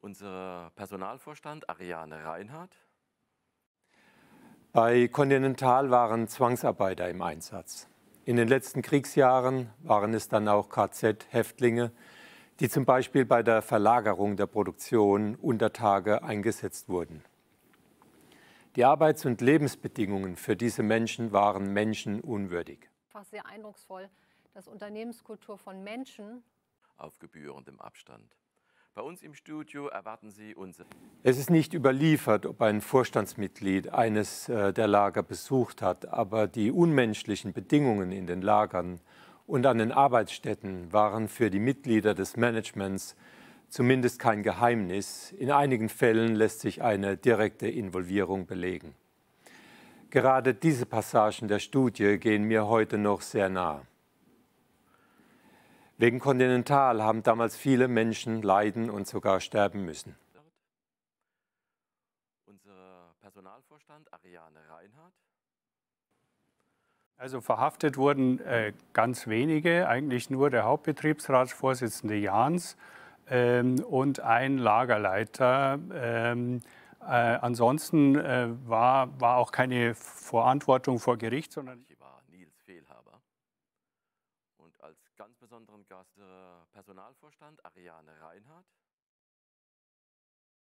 Unser Personalvorstand Ariane Reinhardt. Bei Continental waren Zwangsarbeiter im Einsatz. In den letzten Kriegsjahren waren es dann auch KZ-Häftlinge, die zum Beispiel bei der Verlagerung der Produktion unter Tage eingesetzt wurden. Die Arbeits- und Lebensbedingungen für diese Menschen waren menschenunwürdig. Einfach sehr eindrucksvoll, dass Unternehmenskultur von Menschen auf gebührendem Abstand bei uns im Studio erwarten Sie uns. Es ist nicht überliefert, ob ein Vorstandsmitglied eines äh, der Lager besucht hat, aber die unmenschlichen Bedingungen in den Lagern und an den Arbeitsstätten waren für die Mitglieder des Managements zumindest kein Geheimnis. In einigen Fällen lässt sich eine direkte Involvierung belegen. Gerade diese Passagen der Studie gehen mir heute noch sehr nahe. Wegen Continental haben damals viele Menschen leiden und sogar sterben müssen. Unser Personalvorstand Ariane Reinhardt. Also verhaftet wurden äh, ganz wenige, eigentlich nur der Hauptbetriebsratsvorsitzende Jans ähm, und ein Lagerleiter. Ähm, äh, ansonsten äh, war, war auch keine Verantwortung vor Gericht, sondern. Ich war Nils Fehlhaber und als ganz besonderen Gast der äh, Personalvorstand Ariane Reinhardt.